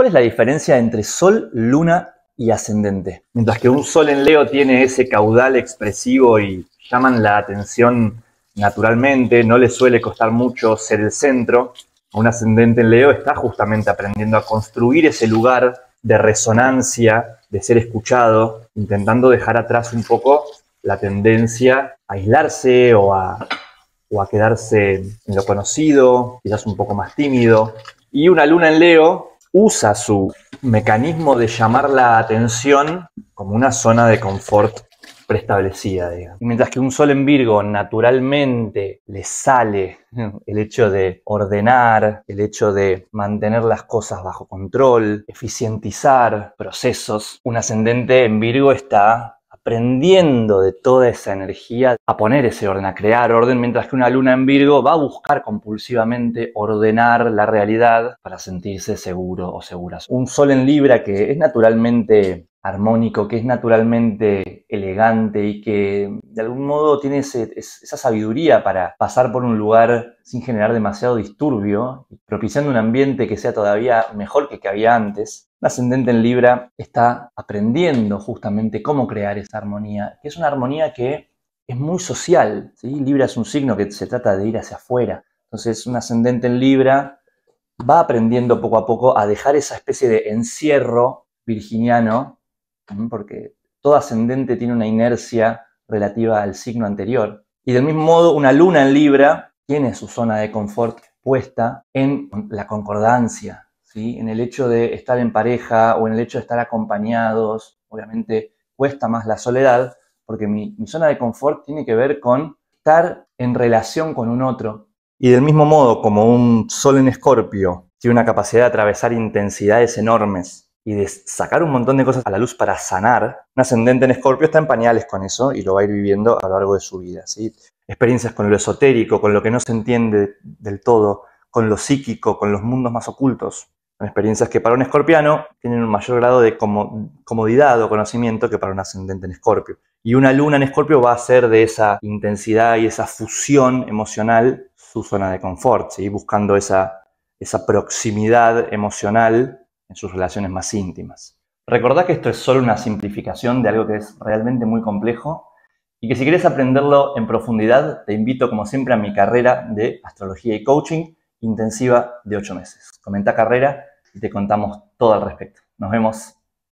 ¿Cuál es la diferencia entre Sol, Luna y Ascendente? Mientras que un Sol en Leo tiene ese caudal expresivo y llaman la atención naturalmente, no le suele costar mucho ser el centro, un Ascendente en Leo está justamente aprendiendo a construir ese lugar de resonancia, de ser escuchado, intentando dejar atrás un poco la tendencia a aislarse o a, o a quedarse en lo conocido, quizás un poco más tímido. Y una luna en Leo usa su mecanismo de llamar la atención como una zona de confort preestablecida, mientras que un sol en Virgo naturalmente le sale el hecho de ordenar, el hecho de mantener las cosas bajo control, eficientizar procesos, un ascendente en Virgo está desprendiendo de toda esa energía a poner ese orden, a crear orden, mientras que una luna en Virgo va a buscar compulsivamente ordenar la realidad para sentirse seguro o segura. Un sol en Libra que es naturalmente armónico, que es naturalmente elegante y que de algún modo tiene esa sabiduría para pasar por un lugar sin generar demasiado disturbio, propiciando un ambiente que sea todavía mejor que el que había antes, un ascendente en Libra está aprendiendo justamente cómo crear esa armonía, que es una armonía que es muy social. Libra es un signo que se trata de ir hacia afuera. Entonces, un ascendente en Libra va aprendiendo poco a poco a dejar esa especie de encierro virginiano, porque todo ascendente tiene una inercia relativa al signo anterior. Y del mismo modo, una luna en Libra tiene su zona de confort puesta en la concordancia, en el hecho de estar en pareja o en el hecho de estar acompañados. Obviamente cuesta más la soledad porque mi, zona de confort tiene que ver con estar en relación con un otro. Y del mismo modo, como un sol en escorpio tiene una capacidad de atravesar intensidades enormes y de sacar un montón de cosas a la luz para sanar, un ascendente en Escorpio está en pañales con eso y lo va a ir viviendo a lo largo de su vida. Experiencias con lo esotérico, con lo que no se entiende del todo, con lo psíquico, con los mundos más ocultos experiencias que para un escorpiano tienen un mayor grado de comodidad o conocimiento que para un ascendente en escorpio. Y una luna en escorpio va a ser de esa intensidad y esa fusión emocional su zona de confort, y buscando esa, esa proximidad emocional en sus relaciones más íntimas. Recordad que esto es solo una simplificación de algo que es realmente muy complejo y que si quieres aprenderlo en profundidad, te invito como siempre a mi carrera de astrología y coaching intensiva de 8 meses. Comenta carrera y te contamos todo al respecto. Nos vemos.